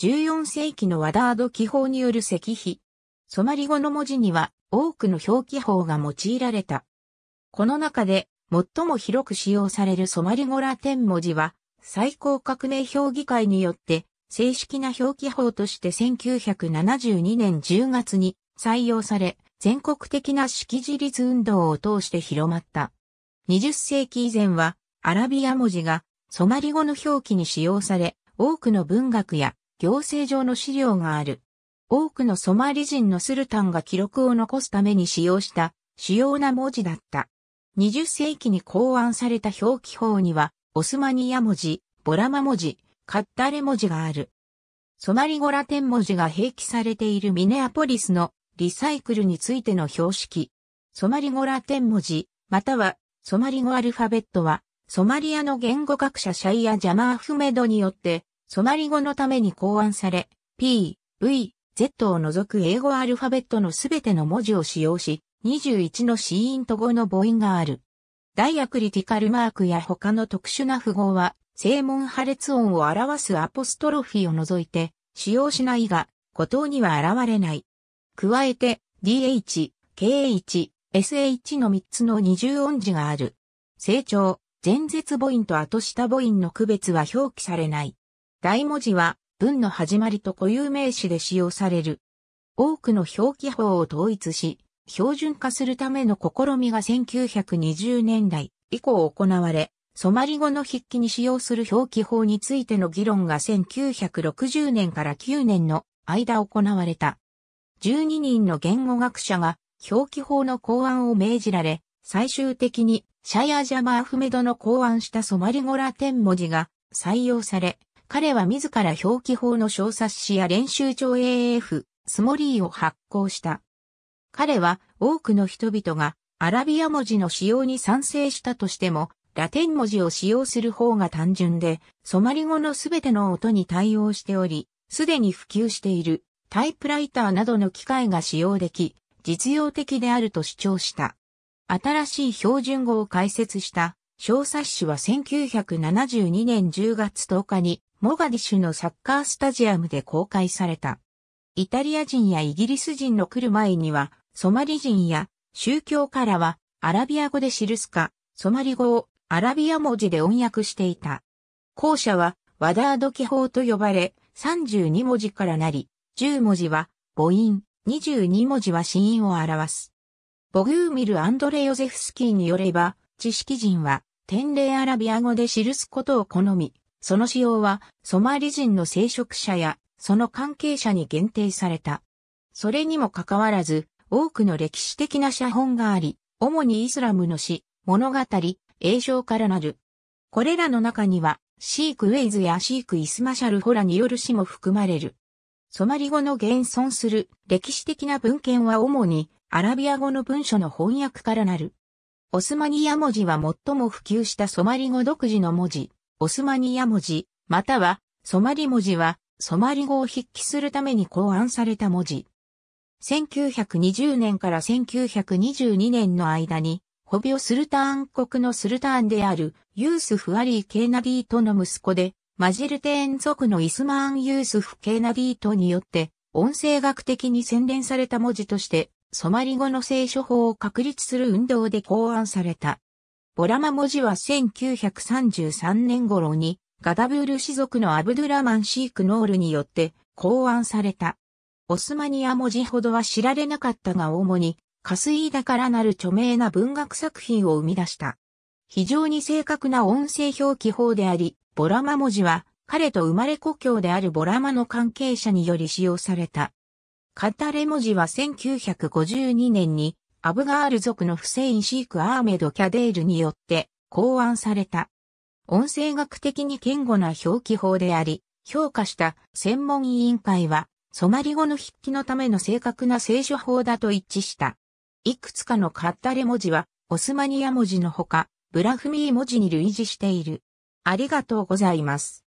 14世紀のワダード記法による石碑。ソマリ語の文字には多くの表記法が用いられた。この中で最も広く使用されるソマリ語ラテン文字は最高革命評議会によって正式な表記法として1972年10月に採用され全国的な識字率運動を通して広まった。20世紀以前はアラビア文字がソマリ語の表記に使用され多くの文学や行政上の資料がある。多くのソマリ人のスルタンが記録を残すために使用した主要な文字だった。20世紀に考案された表記法には、オスマニア文字、ボラマ文字、カッタレ文字がある。ソマリゴラテン文字が併記されているミネアポリスのリサイクルについての標識。ソマリゴラテン文字、またはソマリゴアルファベットは、ソマリアの言語学者シャイア・ジャマーフメドによって染まり語のために考案され、P、V、Z を除く英語アルファベットのすべての文字を使用し、21のシーンと語の母音がある。ダイアクリティカルマークや他の特殊な符号は、正門破裂音を表すアポストロフィを除いて、使用しないが、孤島には現れない。加えて、DH、KH、SH の3つの二重音字がある。成長、前絶母音と後下母音の区別は表記されない。大文字は文の始まりと固有名詞で使用される。多くの表記法を統一し、標準化するための試みが1920年代以降行われ、ソマリ語の筆記に使用する表記法についての議論が1960年から9年の間行われた。12人の言語学者が表記法の考案を命じられ、最終的にシャヤージャマ・アフメドの考案したソマリ語ラテン文字が採用され、彼は自ら表記法の小冊子や練習帳 AF、スモリーを発行した。彼は多くの人々がアラビア文字の使用に賛成したとしても、ラテン文字を使用する方が単純で、ソマリ語のすべての音に対応しており、すでに普及しているタイプライターなどの機械が使用でき、実用的であると主張した。新しい標準語を解説した小冊子は1972年10月10日にモガディシュのサッカースタジアムで公開された。イタリア人やイギリス人の来る前には、ソマリ人や宗教からはアラビア語で記すか、ソマリ語をアラビア文字で音訳していた。校舎はワダード記法と呼ばれ、32文字からなり、10文字は母音、22文字は子音を表す。ボグーミル・アンドレ・ヨゼフスキーによれば、知識人は、天霊アラビア語で記すことを好み、その使用はソマリ人の聖職者やその関係者に限定された。それにもかかわらず、多くの歴史的な写本があり、主にイスラムの詩、物語、映像からなる。これらの中には、シークウェイズやシークイスマシャルホラによる詩も含まれる。ソマリ語の現存する歴史的な文献は主にアラビア語の文書の翻訳からなる。オスマニア文字は最も普及したソマリ語独自の文字、オスマニア文字、またはソマリ文字は、ソマリ語を筆記するために考案された文字。1920年から1922年の間に、ホビオスルターン国のスルターンであるユースフ・アリー・ケーナディートの息子で、マジルテーン族のイスマーン・ユースフ・ケーナディートによって、音声学的に洗練された文字として、ソマリ語の聖書法を確立する運動で考案された。ボラマ文字は1933年頃にガダブール氏族のアブドゥラマン・シークノールによって考案された。オスマニア文字ほどは知られなかったが主にカスイーダからなる著名な文学作品を生み出した。非常に正確な音声表記法であり、ボラマ文字は彼と生まれ故郷であるボラマの関係者により使用された。カタレ文字は1952年にアブガール族のフセイン・シーク・アーメド・キャデールによって考案された。音声学的に堅固な表記法であり、評価した専門委員会は、ソマリ語の筆記のための正確な聖書法だと一致した。いくつかのカッタレ文字は、オスマニア文字のほか、ブラフミー文字に類似している。ありがとうございます。